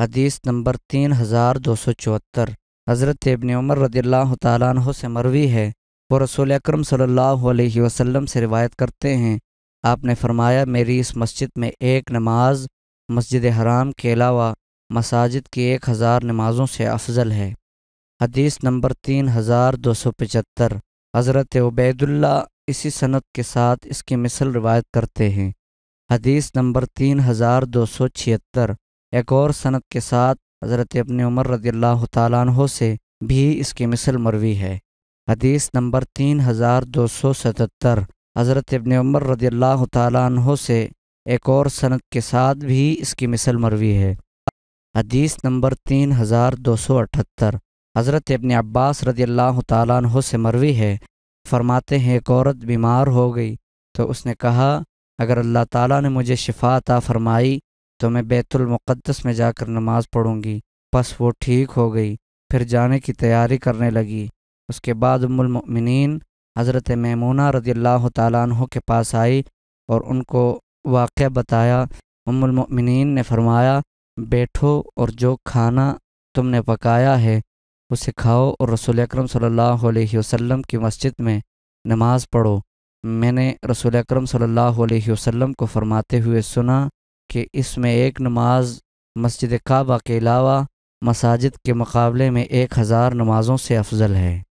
हदीस नंबर तीन हज़ार दो सौ चौहत्तर हज़रत इबन उमर रदील्ला तु से मरवी है वो रसूल अक्रम सल्लल्लाहु अलैहि वसल्लम से रिवायत करते हैं आपने फरमाया मेरी इस मस्जिद में एक नमाज मस्जिद हराम के अलावा मसाजिद की एक हज़ार नमाज़ों से अफजल है हदीस नंबर तीन हज़ार दो सौ पचहत्तर हज़रत उबैदुल्ला इसी सनत के साथ इसकी मिसल रिवायत करते हैं हदीस नंबर तीन हज़ार दो सौ छिहत्तर एक और सनत के साथ हज़रत अपने उमर रदी अल्लाह तु से भी इसकी मिसल मरवी है हदीस नंबर तीन हज़ार दो सौ सतहत्तर हज़रत इबन उमर रदी अल्लाह तु से एक और सनत के साथ भी इसकी मिसल मरवी है हदीस नंबर तीन हज़ार दो सौ अठहत्तर हज़रत इबन अब्बास रदी अल्लाह तु से मरवी है फरमाते हैं एक औरत बीमार हो गई तो उसने कहा अगर अल्लाह ताला ने मुझे शिफा अता फरमाई तो मैं बैतुलमक़दस में जाकर नमाज़ पढ़ूंगी बस वो ठीक हो गई फिर जाने की तैयारी करने लगी उसके बाद उमुलमिन हज़रत ममूना रदी अल्लाह तु के पास आई और उनको वाक़ बताया उमुलमिन ने फरमाया बैठो और जो खाना तुमने पकाया है उसे खाओ और रसूल अकरम सल्लल्लाहु अलैहि वसल्लम की मस्जिद में नमाज़ पढ़ो मैंने रसूल अकरम सल्लल्लाहु अलैहि वसल्लम को फरमाते हुए सुना कि इसमें एक नमाज मस्जिद काबा के अलावा मसाजिद के मुकाबले में एक हज़ार नमाज़ों से अफजल है